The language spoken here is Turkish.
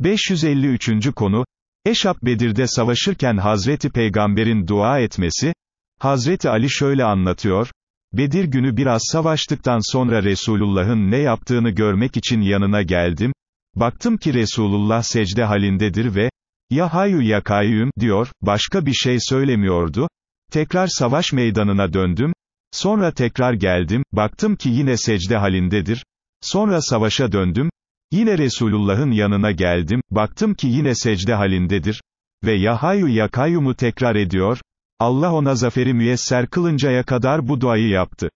553. konu, Eşap Bedir'de savaşırken Hazreti Peygamber'in dua etmesi, Hazreti Ali şöyle anlatıyor, Bedir günü biraz savaştıktan sonra Resulullah'ın ne yaptığını görmek için yanına geldim, baktım ki Resulullah secde halindedir ve, ya hayu ya kayyum, diyor, başka bir şey söylemiyordu, tekrar savaş meydanına döndüm, sonra tekrar geldim, baktım ki yine secde halindedir, sonra savaşa döndüm, Yine Resulullah'ın yanına geldim, baktım ki yine secde halindedir. Ve Yahayu Yakayum'u tekrar ediyor, Allah ona zaferi müyesser kılıncaya kadar bu duayı yaptı.